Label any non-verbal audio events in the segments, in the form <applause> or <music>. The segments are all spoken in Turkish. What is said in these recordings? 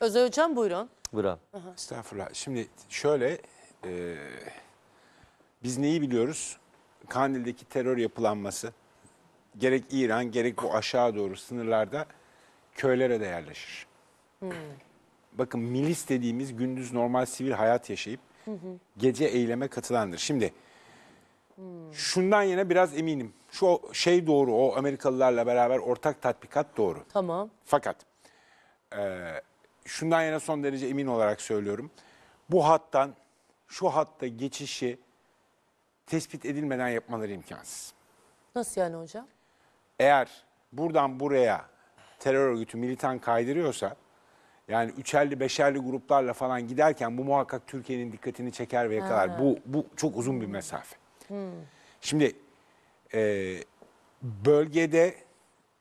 Özel Hocam buyurun. Buyurun. Estağfurullah. Şimdi şöyle e, biz neyi biliyoruz? Kandil'deki terör yapılanması gerek İran gerek bu aşağı doğru sınırlarda köylere de yerleşir. Hmm. Bakın milis dediğimiz gündüz normal sivil hayat yaşayıp gece eyleme katılandır. Şimdi hmm. şundan yana biraz eminim. Şu şey doğru o Amerikalılarla beraber ortak tatbikat doğru. Tamam. Fakat e, şundan yana son derece emin olarak söylüyorum. Bu hattan şu hatta geçişi tespit edilmeden yapmaları imkansız. Nasıl yani hocam? Eğer buradan buraya terör örgütü militan kaydırıyorsa yani üçerli beşerli gruplarla falan giderken bu muhakkak Türkiye'nin dikkatini çeker ve yakalar. Bu, bu çok uzun bir mesafe. Hmm. Şimdi e, bölgede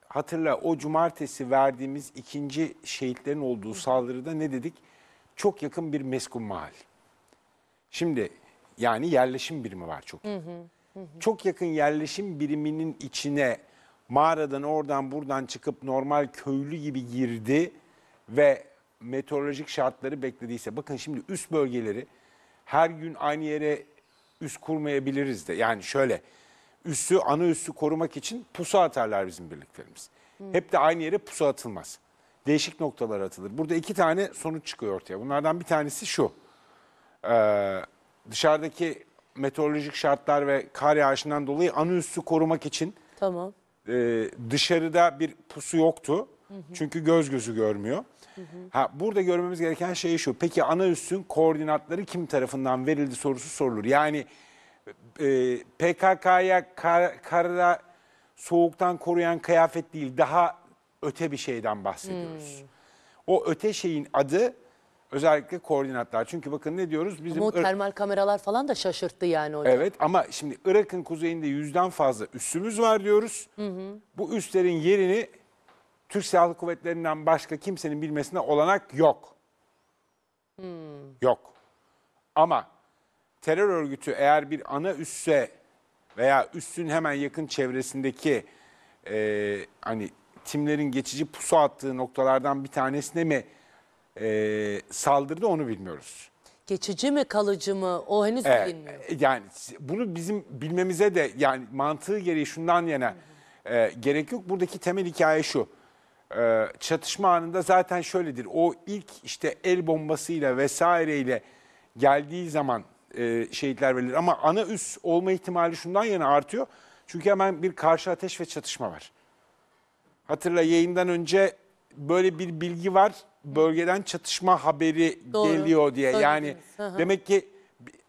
hatırla o cumartesi verdiğimiz ikinci şehitlerin olduğu saldırıda ne dedik? Çok yakın bir meskun mahal. Şimdi yani yerleşim birimi var çok. Hı hı, hı. Çok yakın yerleşim biriminin içine mağaradan oradan buradan çıkıp normal köylü gibi girdi ve meteorolojik şartları beklediyse bakın şimdi üst bölgeleri her gün aynı yere üst kurmayabiliriz de. Yani şöyle üssü, ana üssü korumak için pusu atarlar bizim birliklerimiz. Hmm. Hep de aynı yere pusu atılmaz. Değişik noktalar atılır. Burada iki tane sonuç çıkıyor ortaya. Bunlardan bir tanesi şu. Ee, dışarıdaki meteorolojik şartlar ve kar yağışından dolayı ana üssü korumak için tamam. e, dışarıda bir pusu yoktu. Hı hı. Çünkü göz gözü görmüyor. Hı hı. Ha burada görmemiz gereken şey şu. Peki ana üssün koordinatları kim tarafından verildi sorusu sorulur. Yani e, ee, PKK'ya kar, karara soğuktan koruyan kıyafet değil daha öte bir şeyden bahsediyoruz. Hmm. O öte şeyin adı özellikle koordinatlar. Çünkü bakın ne diyoruz? Bizim ama o termal Ir kameralar falan da şaşırttı yani hocam. Evet ama şimdi Irak'ın kuzeyinde yüzden fazla üssümüz var diyoruz. Hı hı. Bu üslerin yerini Türk Silahlı Kuvvetleri'nden başka kimsenin bilmesine olanak yok. Hmm. Yok. Ama terör örgütü eğer bir ana üsse veya üssün hemen yakın çevresindeki e, hani timlerin geçici pusu attığı noktalardan bir tanesine mi e, saldırdı onu bilmiyoruz. Geçici mi kalıcı mı o henüz e, bilinmiyor. E, yani bunu bizim bilmemize de yani mantığı gereği şundan yana e, gerek yok. Buradaki temel hikaye şu. E, çatışma anında zaten şöyledir. O ilk işte el bombasıyla vesaireyle geldiği zaman e, şehitler verilir. Ama ana üs olma ihtimali şundan yana artıyor. Çünkü hemen bir karşı ateş ve çatışma var. Hatırla yayından önce böyle bir bilgi var. Bölgeden çatışma haberi Doğru. geliyor diye. Öyle yani demek ki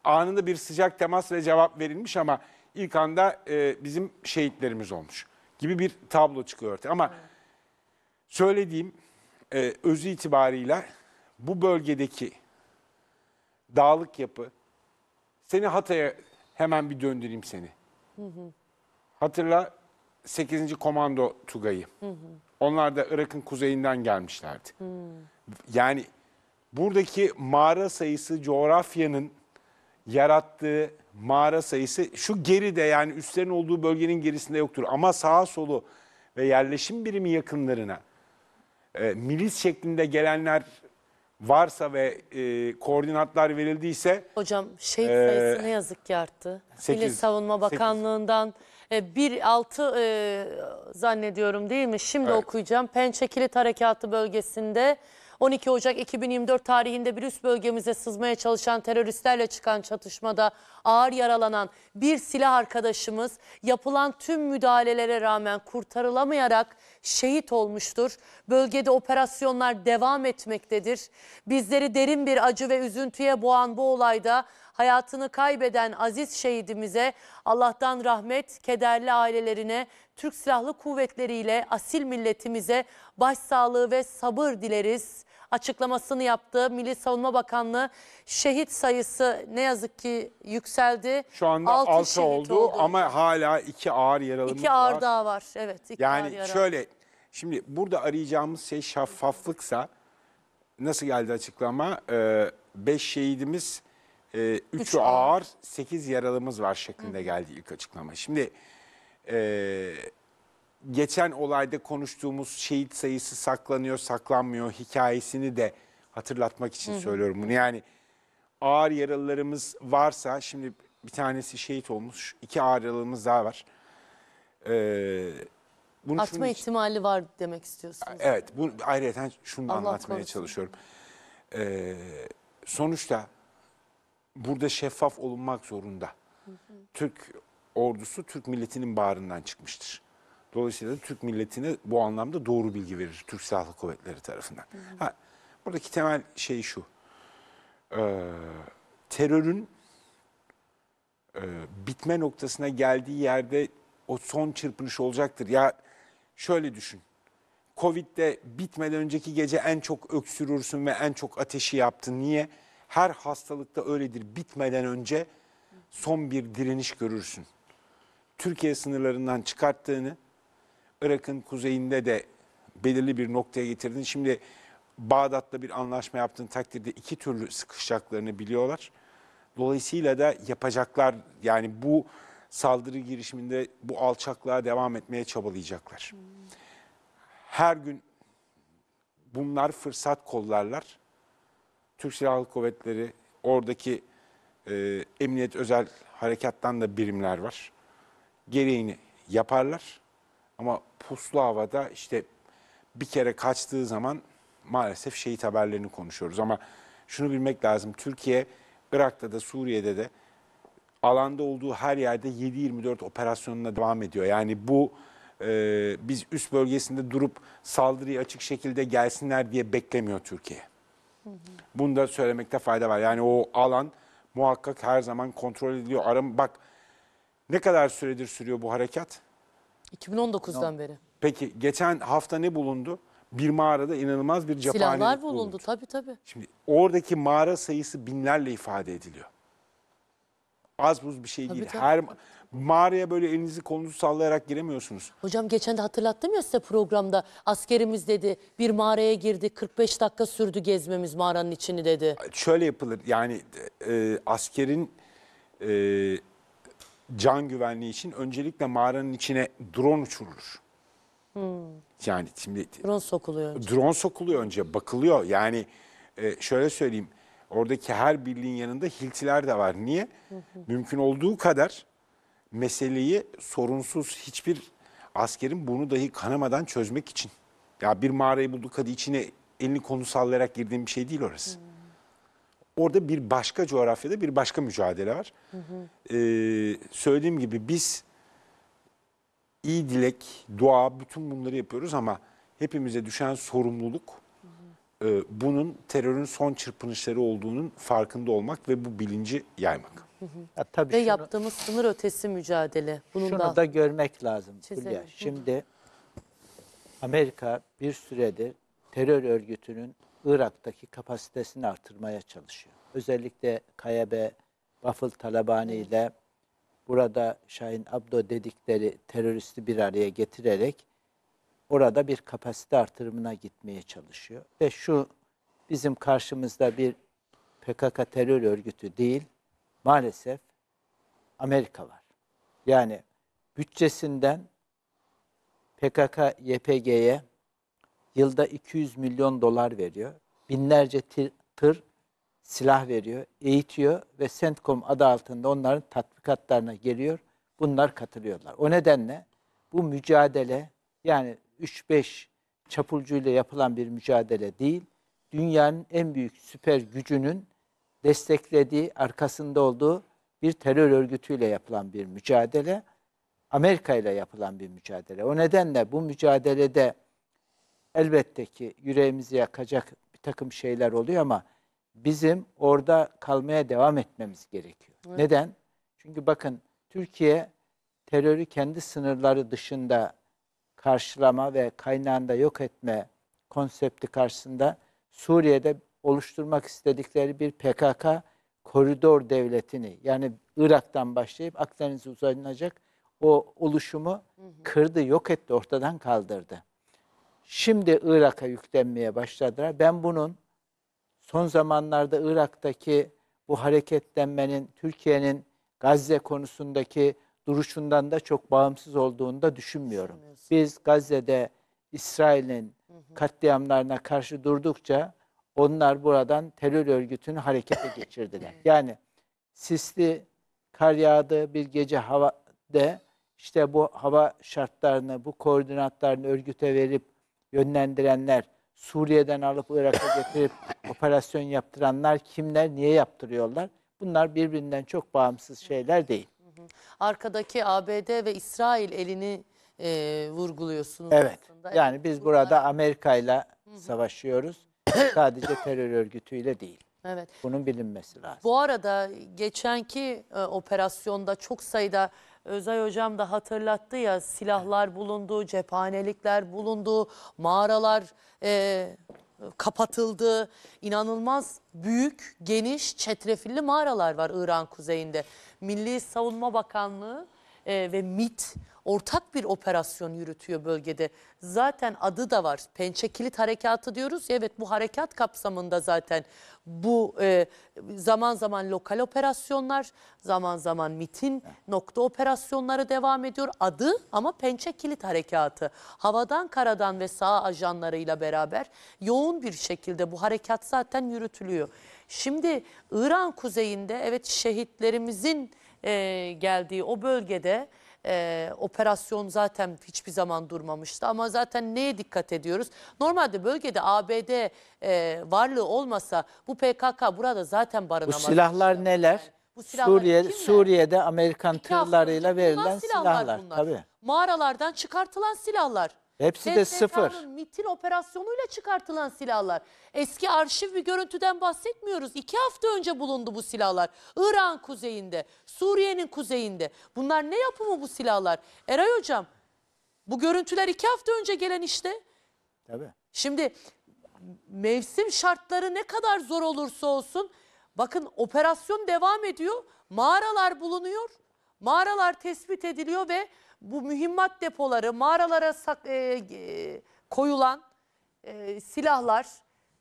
anında bir sıcak temas ve cevap verilmiş ama ilk anda e, bizim şehitlerimiz olmuş gibi bir tablo çıkıyor ortaya. Ama evet. söylediğim e, özü itibarıyla bu bölgedeki dağlık yapı, seni Hatay'a hemen bir döndüreyim seni. Hı hı. Hatırla 8. Komando Tugay'ı. Onlar da Irak'ın kuzeyinden gelmişlerdi. Hı. Yani buradaki mağara sayısı coğrafyanın yarattığı mağara sayısı şu geride yani üstlerin olduğu bölgenin gerisinde yoktur. Ama sağa solu ve yerleşim birimi yakınlarına e, milis şeklinde gelenler varsa ve e, koordinatlar verildiyse Hocam şehit Ee, sayısı ne yazık ki arttı. Milli Savunma Bakanlığı'ndan 1-6 e, e, zannediyorum değil mi? Şimdi Evet. okuyacağım. Pençe Kilit Harekatı bölgesinde 12 Ocak 2024 tarihinde bir üst bölgemize sızmaya çalışan teröristlerle çıkan çatışmada ağır yaralanan bir silah arkadaşımız yapılan tüm müdahalelere rağmen kurtarılamayarak şehit olmuştur. Bölgede operasyonlar devam etmektedir. Bizleri derin bir acı ve üzüntüye boğan bu olayda hayatını kaybeden aziz şehidimize Allah'tan rahmet, kederli ailelerine, Türk Silahlı Kuvvetleri ile asil milletimize başsağlığı ve sabır dileriz açıklamasını yaptı. Milli Savunma Bakanlığı şehit sayısı ne yazık ki yükseldi. Şu anda 6, 6 oldu, oldu ama hala 2 ağır yaralımız iki ağır var. 2 ağır daha var evet. Iki yani ağır şöyle şimdi burada arayacağımız şey şeffaflıksa nasıl geldi açıklama? 5 ee, şehidimiz 3'ü e, Üç ağır 8 yaralımız var şeklinde Hı. geldi ilk açıklama. Şimdi... E, geçen olayda konuştuğumuz şehit sayısı saklanıyor, saklanmıyor hikayesini de hatırlatmak için Hı-hı. söylüyorum bunu. Yani ağır yaralılarımız varsa şimdi bir tanesi şehit olmuş, iki ağır yaralımız daha var. Ee, bunu Atma şunu, ihtimali var demek istiyorsunuz. Evet, bu ayrıca şunu Allah anlatmaya korusun. çalışıyorum. Ee, sonuçta burada şeffaf olunmak zorunda. Hı hı. Türk ordusu Türk milletinin bağrından çıkmıştır. Dolayısıyla Türk milletine bu anlamda doğru bilgi verir Türk Silahlı Kuvvetleri tarafından. Hı hı. Ha, buradaki temel şey şu. Ee, terörün e, bitme noktasına geldiği yerde o son çırpınış olacaktır. Ya şöyle düşün. Covid'de bitmeden önceki gece en çok öksürürsün ve en çok ateşi yaptın. Niye? Her hastalıkta öyledir. Bitmeden önce son bir direniş görürsün. Türkiye sınırlarından çıkarttığını Irak'ın kuzeyinde de belirli bir noktaya getirdin. Şimdi Bağdat'ta bir anlaşma yaptığın takdirde iki türlü sıkışacaklarını biliyorlar. Dolayısıyla da yapacaklar yani bu saldırı girişiminde bu alçaklığa devam etmeye çabalayacaklar. Her gün bunlar fırsat kollarlar. Türk Silahlı Kuvvetleri oradaki e, emniyet özel harekattan da birimler var. Gereğini yaparlar. Ama puslu havada işte bir kere kaçtığı zaman maalesef şehit haberlerini konuşuyoruz. Ama şunu bilmek lazım. Türkiye Irak'ta da Suriye'de de alanda olduğu her yerde 7-24 operasyonuna devam ediyor. Yani bu e, biz üst bölgesinde durup saldırıyı açık şekilde gelsinler diye beklemiyor Türkiye. Hı Bunu da söylemekte fayda var. Yani o alan muhakkak her zaman kontrol ediliyor. Aram bak ne kadar süredir sürüyor bu harekat? 2019'dan beri. Peki geçen hafta ne bulundu? Bir mağarada inanılmaz bir cephanelik Silahlar bulundu. bulundu tabii tabii. Şimdi oradaki mağara sayısı binlerle ifade ediliyor. Az buz bir şey Tabii, değil. tabii. Her mağaraya böyle elinizi kolunuzu sallayarak giremiyorsunuz. Hocam geçen de hatırlattım ya size programda askerimiz dedi bir mağaraya girdi 45 dakika sürdü gezmemiz mağaranın içini dedi. Şöyle yapılır yani e, askerin e, can güvenliği için öncelikle mağaranın içine drone uçurulur. Hmm. Yani şimdi drone sokuluyor önce. Drone sokuluyor önce bakılıyor. Yani e, şöyle söyleyeyim. Oradaki her birliğin yanında hiltiler de var. Niye? Mümkün olduğu kadar meseleyi sorunsuz hiçbir askerin bunu dahi kanamadan çözmek için. Ya bir mağarayı bulduk hadi içine elini konu sallayarak girdiğim bir şey değil orası. Hmm. Orada bir başka coğrafyada bir başka mücadele var. Hı hı. Ee, söylediğim gibi biz iyi dilek, dua bütün bunları yapıyoruz ama hepimize düşen sorumluluk hı hı. E, bunun terörün son çırpınışları olduğunun farkında olmak ve bu bilinci yaymak. Hı hı. Ya, tabii ve şunu, yaptığımız sınır ötesi mücadele. Bunun şunu da, da görmek lazım. Hülya. Şimdi Amerika bir süredir terör örgütünün Irak'taki kapasitesini artırmaya çalışıyor. Özellikle Kayabe, Bafıl Talabani ile burada Şahin Abdo dedikleri teröristi bir araya getirerek orada bir kapasite artırımına gitmeye çalışıyor. Ve şu bizim karşımızda bir PKK terör örgütü değil, maalesef Amerika var. Yani bütçesinden PKK YPG'ye Yılda 200 milyon dolar veriyor. Binlerce tır, silah veriyor, eğitiyor ve CENTCOM adı altında onların tatbikatlarına geliyor. Bunlar katılıyorlar. O nedenle bu mücadele yani 3-5 çapulcuyla yapılan bir mücadele değil, dünyanın en büyük süper gücünün desteklediği, arkasında olduğu bir terör örgütüyle yapılan bir mücadele, Amerika ile yapılan bir mücadele. O nedenle bu mücadelede elbette ki yüreğimizi yakacak bir takım şeyler oluyor ama bizim orada kalmaya devam etmemiz gerekiyor. Evet. Neden? Çünkü bakın Türkiye terörü kendi sınırları dışında karşılama ve kaynağında yok etme konsepti karşısında Suriye'de oluşturmak istedikleri bir PKK koridor devletini yani Irak'tan başlayıp Akdeniz'e uzanacak o oluşumu kırdı, yok etti, ortadan kaldırdı. Şimdi Irak'a yüklenmeye başladılar. Ben bunun son zamanlarda Irak'taki bu hareketlenmenin Türkiye'nin Gazze konusundaki duruşundan da çok bağımsız olduğunu da düşünmüyorum. Biz Gazze'de İsrail'in katliamlarına karşı durdukça onlar buradan terör örgütünü harekete <laughs> geçirdiler. Yani sisli kar yağdı bir gece havada işte bu hava şartlarını, bu koordinatlarını örgüte verip yönlendirenler, Suriye'den alıp Irak'a getirip <coughs> operasyon yaptıranlar kimler, niye yaptırıyorlar? Bunlar birbirinden çok bağımsız şeyler değil. Arkadaki ABD ve İsrail elini e, vurguluyorsunuz Evet. Aslında. Yani biz Bunlar... burada Amerika ile savaşıyoruz. <coughs> Sadece terör örgütüyle değil. Evet. Bunun bilinmesi lazım. Bu arada geçenki e, operasyonda çok sayıda Özay Hocam da hatırlattı ya silahlar bulundu, cephanelikler bulundu, mağaralar e, kapatıldı. İnanılmaz büyük, geniş, çetrefilli mağaralar var İran kuzeyinde. Milli Savunma Bakanlığı e, ve MIT ortak bir operasyon yürütüyor bölgede. Zaten adı da var. Pençe Kilit Harekatı diyoruz. evet bu harekat kapsamında zaten bu e, zaman zaman lokal operasyonlar, zaman zaman mitin nokta operasyonları devam ediyor. Adı ama Pençe Kilit Harekatı. Havadan, karadan ve sağ ajanlarıyla beraber yoğun bir şekilde bu harekat zaten yürütülüyor. Şimdi İran kuzeyinde evet şehitlerimizin e, geldiği o bölgede e, operasyon zaten hiçbir zaman durmamıştı. Ama zaten neye dikkat ediyoruz? Normalde bölgede ABD e, varlığı olmasa bu PKK burada zaten barınamaz. Bu barınamaz. silahlar neler? Bu silahlar Suriye, Suriye'de Amerikan tırlarıyla kullanılan verilen silahlar. Tabii. Mağaralardan çıkartılan silahlar. Hepsi de sıfır. MIT'in operasyonuyla çıkartılan silahlar. Eski arşiv bir görüntüden bahsetmiyoruz. İki hafta önce bulundu bu silahlar. İran kuzeyinde, Suriye'nin kuzeyinde. Bunlar ne yapımı bu silahlar? Eray Hocam bu görüntüler iki hafta önce gelen işte. Tabii. Şimdi mevsim şartları ne kadar zor olursa olsun bakın operasyon devam ediyor. Mağaralar bulunuyor. Mağaralar tespit ediliyor ve bu mühimmat depoları, mağaralara sak, e, e, koyulan e, silahlar,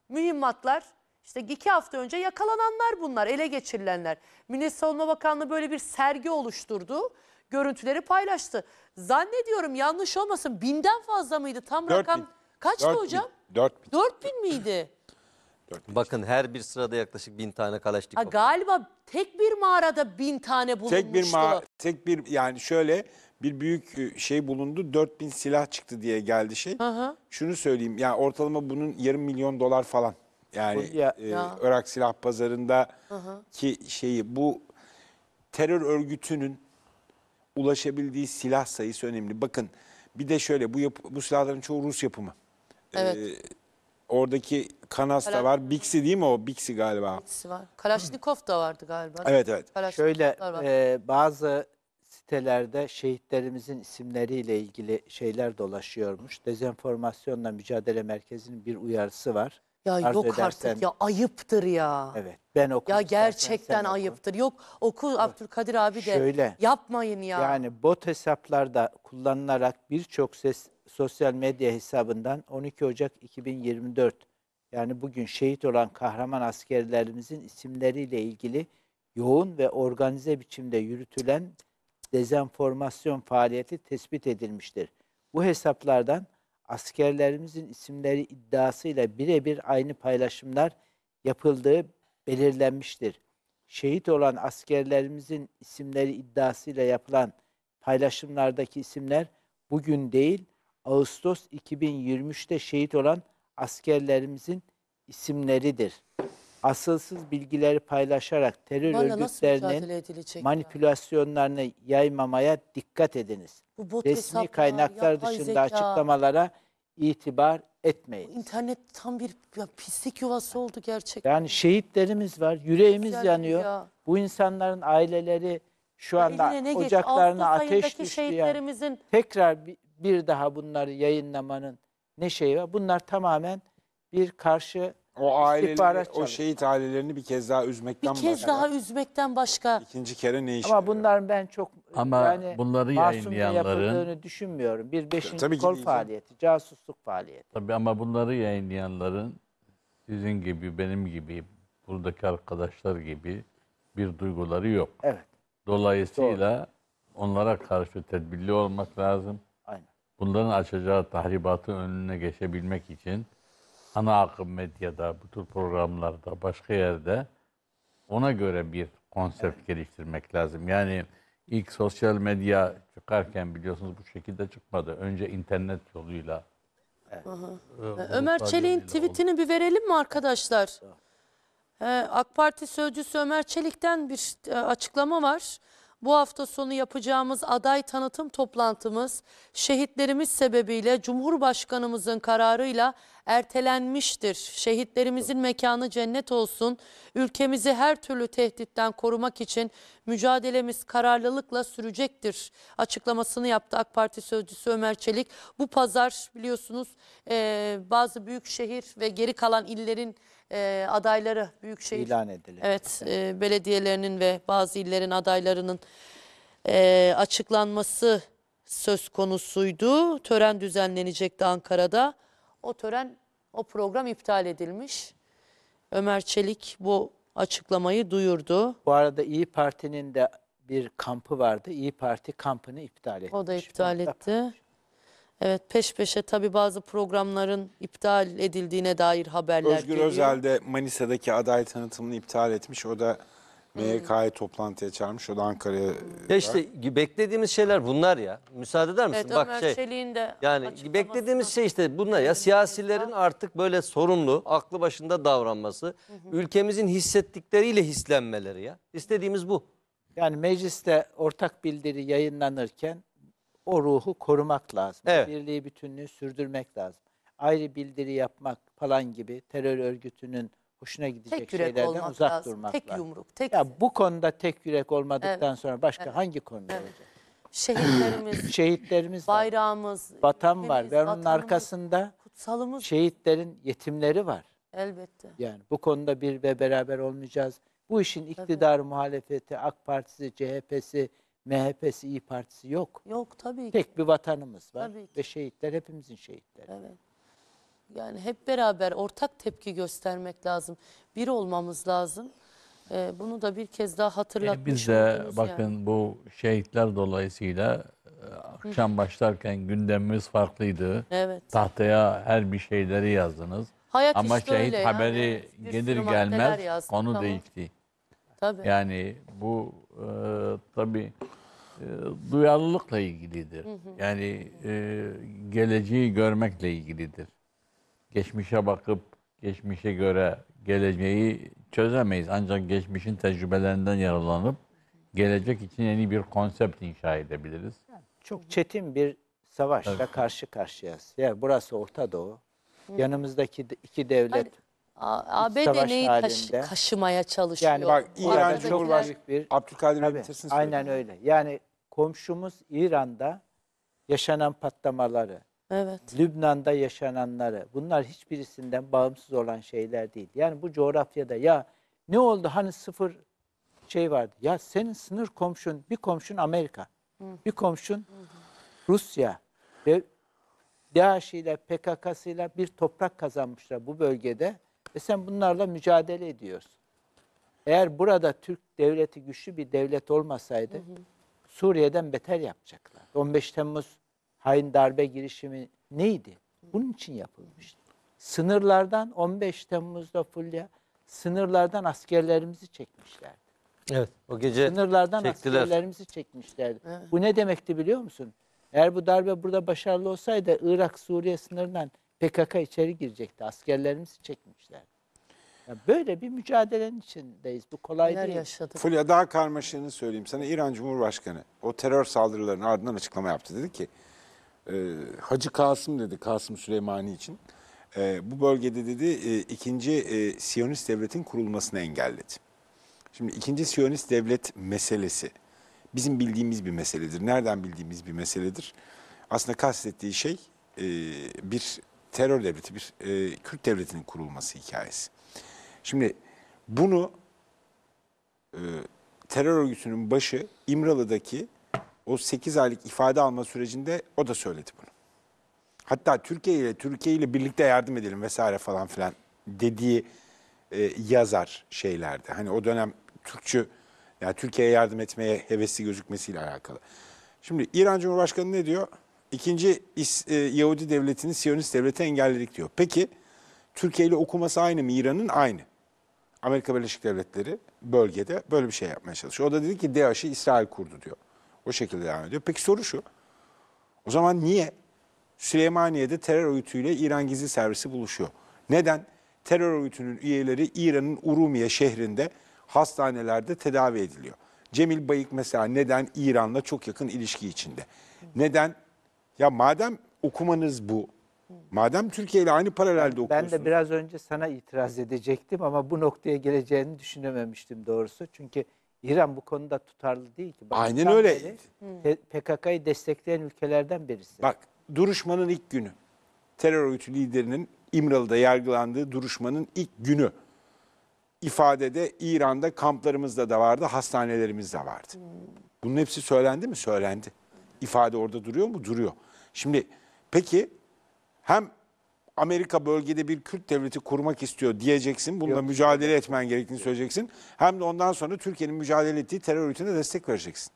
mühimmatlar işte iki hafta önce yakalananlar bunlar, ele geçirilenler. Milli Savunma Bakanlığı böyle bir sergi oluşturdu. Görüntüleri paylaştı. Zannediyorum yanlış olmasın binden fazla mıydı tam Dört rakam? bin. Kaçtı Dört bin. hocam? Dört bin. 4000 miydi? Bakın her bir sırada yaklaşık bin tane Ha, galiba tek bir mağarada bin tane bulunmuştu. Tek bir ma tek bir yani şöyle bir büyük e, şey bulundu. 4000 silah çıktı diye geldi şey. Aha. Şunu söyleyeyim yani ortalama bunun yarım milyon dolar falan. Yani ya, e, Irak silah pazarında ki şeyi bu terör örgütünün ulaşabildiği silah sayısı önemli. Bakın bir de şöyle bu yapı, bu silahların çoğu Rus yapımı. E, evet. Ee, oradaki kanasta Kala... var. Bixi değil mi o? Bixi galiba. Bixi var. Kalaşnikov da vardı galiba. Evet evet. Şöyle e, bazı sitelerde şehitlerimizin isimleriyle ilgili şeyler dolaşıyormuş. Dezenformasyonla Mücadele Merkezi'nin bir uyarısı var. Ya Arz yok edersen, artık ya ayıptır ya. Evet ben okudum. Ya gerçekten ayıptır. Oku. Yok oku Abdülkadir abi de Şöyle, yapmayın ya. Yani bot hesaplarda kullanılarak birçok sosyal medya hesabından 12 Ocak 2024 yani bugün şehit olan kahraman askerlerimizin isimleriyle ilgili yoğun ve organize biçimde yürütülen dezenformasyon faaliyeti tespit edilmiştir. Bu hesaplardan askerlerimizin isimleri iddiasıyla birebir aynı paylaşımlar yapıldığı belirlenmiştir. Şehit olan askerlerimizin isimleri iddiasıyla yapılan paylaşımlardaki isimler bugün değil, Ağustos 2023'te şehit olan askerlerimizin isimleridir asılsız bilgileri paylaşarak terör Bunlarla örgütlerinin manipülasyonlarını yaymamaya dikkat ediniz. Bu bot Resmi hesaplar, kaynaklar dışında zeka. açıklamalara itibar etmeyin. İnternet tam bir ya, pislik yuvası oldu gerçekten. Yani şehitlerimiz var, yüreğimiz Güzel yanıyor. ya. Bu insanların aileleri şu anda Eline geç? ocaklarına ateş düşüyor. Tekrar bi- bir daha bunları yayınlamanın ne şeyi var? Bunlar tamamen bir karşı o aileleri, o çalışma. şehit ailelerini bir kez daha üzmekten Bir kez başka. daha üzmekten başka İkinci kere ne iş? Ama bunların ben çok Ama yani bunları masumca yayınlayanların- yapıldığını düşünmüyorum. Bir beşinci Tabii kol faaliyeti, casusluk faaliyeti. Tabii ama bunları yayınlayanların sizin gibi, benim gibi, buradaki arkadaşlar gibi bir duyguları yok. Evet, Dolayısıyla onlara karşı tedbirli olmak lazım. aynen. Bunların açacağı tahribatın önüne geçebilmek için ana akım medyada, bu tür programlarda, başka yerde ona göre bir konsept geliştirmek lazım. Yani ilk sosyal medya çıkarken biliyorsunuz bu şekilde çıkmadı. Önce internet yoluyla. Evet. E, ee, Ömer Çelik'in tweetini bir verelim mi arkadaşlar? Ee, AK Parti sözcüsü Ömer Çelik'ten bir e, açıklama var. Bu hafta sonu yapacağımız aday tanıtım toplantımız şehitlerimiz sebebiyle Cumhurbaşkanımızın kararıyla ertelenmiştir. Şehitlerimizin mekanı cennet olsun. Ülkemizi her türlü tehditten korumak için mücadelemiz kararlılıkla sürecektir. Açıklamasını yaptı AK Parti Sözcüsü Ömer Çelik. Bu pazar biliyorsunuz e, bazı büyük şehir ve geri kalan illerin e, adayları büyükşehir ilan edilecek. Evet, e, belediyelerinin ve bazı illerin adaylarının e, açıklanması söz konusuydu. Tören düzenlenecekti Ankara'da o tören, o program iptal edilmiş. Ömer Çelik bu açıklamayı duyurdu. Bu arada İyi Parti'nin de bir kampı vardı. İyi Parti kampını iptal etti. O da iptal etti. Evet peş peşe tabii bazı programların iptal edildiğine dair haberler Özgür geliyor. Özel de Manisa'daki aday tanıtımını iptal etmiş. O da MYK'yı toplantıya çağırmış. O da Ankara'ya. E, ya işte beklediğimiz şeyler bunlar ya. Müsaade eder misin? Evet, Bak şey. de Yani beklediğimiz şey işte bunlar ya. Siyasilerin artık böyle sorumlu, aklı başında davranması, ülkemizin hissettikleriyle hislenmeleri ya. İstediğimiz bu. Yani mecliste ortak bildiri yayınlanırken o ruhu korumak lazım. Evet. Birliği bütünlüğü sürdürmek lazım. Ayrı bildiri yapmak falan gibi terör örgütünün hoşuna gidecek tek yürek şeylerden olmak uzak lazım. durmak tek lazım. yumruk, tek Ya bu konuda tek yürek olmadıktan Evet, sonra başka evet. hangi konuda olacak? şehitlerimiz, <clears throat> Şehitlerimiz var, bayrağımız, vatan var. ve onun arkasında kutsalımız şehitlerin yetimleri var. elbette. Yani bu konuda bir ve beraber olmayacağız. Bu işin iktidar muhalefeti, AK Partisi, CHP'si, MHP'si, İyi Partisi yok. Yok tabii ki. Tek bir vatanımız var Tabii ki. ve şehitler hepimizin şehitleri. Evet. Yani hep beraber ortak tepki göstermek lazım. Bir olmamız lazım. Ee, bunu da bir kez daha hatırlatmış e biz de bakın yani. bu şehitler dolayısıyla e, akşam başlarken gündemimiz farklıydı. Evet. Tahtaya her bir şeyleri yazdınız. Hayat Ama işte şehit öyle haberi yani. gelir gelmez konu tamam. değişti. Tabii. Yani bu e, tabii e, duyarlılıkla ilgilidir. Hı hı. Yani e, geleceği görmekle ilgilidir geçmişe bakıp geçmişe göre geleceği çözemeyiz. Ancak geçmişin tecrübelerinden yararlanıp gelecek için yeni bir konsept inşa edebiliriz. çok çetin bir savaşla evet. karşı karşıyayız. Yani burası Orta Doğu. Yanımızdaki iki devlet Hadi. AB deneyi taşı, taşımaya çalışıyor. Yani bak İran Cumhurbaşkanı bir Abdülkadir tabii, bitirsin. Aynen öyle. Yani komşumuz İran'da yaşanan patlamaları, Evet. Lübnan'da yaşananları bunlar hiçbirisinden bağımsız olan şeyler değil. Yani bu coğrafyada ya ne oldu hani sıfır şey vardı. Ya senin sınır komşun bir komşun Amerika, Hı. bir komşun Hı. Rusya ve DAEŞ ile PKK'sıyla bir toprak kazanmışlar bu bölgede ve sen bunlarla mücadele ediyorsun. Eğer burada Türk devleti güçlü bir devlet olmasaydı hı hı. Suriye'den beter yapacaklar. 15 Temmuz hain darbe girişimi neydi? Bunun için yapılmıştı. Sınırlardan 15 Temmuz'da Fulya sınırlardan askerlerimizi çekmişlerdi. Evet o gece Sınırlardan çektiler. askerlerimizi çekmişlerdi. Evet. Bu ne demekti biliyor musun? Eğer bu darbe burada başarılı olsaydı Irak-Suriye sınırından PKK içeri girecekti. Askerlerimizi çekmişler. böyle bir mücadelenin içindeyiz. Bu kolay Neler değil. yaşadık. Fulya daha karmaşığını söyleyeyim sana. İran Cumhurbaşkanı o terör saldırılarının ardından açıklama yaptı. Dedi ki ee, Hacı Kasım dedi Kasım Süleymani için. E, bu bölgede dedi e, ikinci e, Siyonist devletin kurulmasını engelledi. Şimdi ikinci Siyonist devlet meselesi bizim bildiğimiz bir meseledir. Nereden bildiğimiz bir meseledir? Aslında kastettiği şey e, bir terör devleti, bir e, Kürt devletinin kurulması hikayesi. Şimdi bunu e, terör örgütünün başı İmralı'daki o 8 aylık ifade alma sürecinde o da söyledi bunu. Hatta Türkiye ile Türkiye ile birlikte yardım edelim vesaire falan filan dediği e, yazar şeylerde. Hani o dönem Türkçü yani Türkiye'ye yardım etmeye hevesli gözükmesiyle alakalı. Şimdi İran Cumhurbaşkanı ne diyor? İkinci İs, e, Yahudi devletini Siyonist devlete engelledik diyor. Peki Türkiye ile okuması aynı mı? İran'ın aynı. Amerika Birleşik Devletleri bölgede böyle bir şey yapmaya çalışıyor. O da dedi ki DAEŞ'i İsrail kurdu diyor. O şekilde devam ediyor. Peki soru şu. O zaman niye Süleymaniye'de terör örgütüyle İran gizli servisi buluşuyor? Neden? Terör örgütünün üyeleri İran'ın Urumiye şehrinde hastanelerde tedavi ediliyor. Cemil Bayık mesela neden İran'la çok yakın ilişki içinde? Neden? Ya madem okumanız bu, madem Türkiye ile aynı paralelde okuyorsunuz. Ben de biraz önce sana itiraz edecektim ama bu noktaya geleceğini düşünememiştim doğrusu. Çünkü İran bu konuda tutarlı değil ki. Bak, Aynen öyle. Hmm. PKK'yı destekleyen ülkelerden birisi. Bak duruşmanın ilk günü. Terör örgütü liderinin İmralı'da yargılandığı duruşmanın ilk günü. ifadede İran'da kamplarımızda da vardı, hastanelerimizde vardı. Hmm. Bunun hepsi söylendi mi? Söylendi. İfade orada duruyor mu? Duruyor. Şimdi peki hem Amerika bölgede bir Kürt devleti kurmak istiyor diyeceksin. Bununla Yok. mücadele etmen gerektiğini söyleyeceksin. Hem de ondan sonra Türkiye'nin mücadele ettiği terör örgütüne destek vereceksin.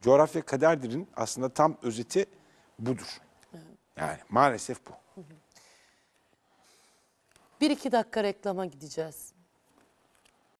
Coğrafya kaderdir'in aslında tam özeti budur. Yani maalesef bu. Bir iki dakika reklama gideceğiz.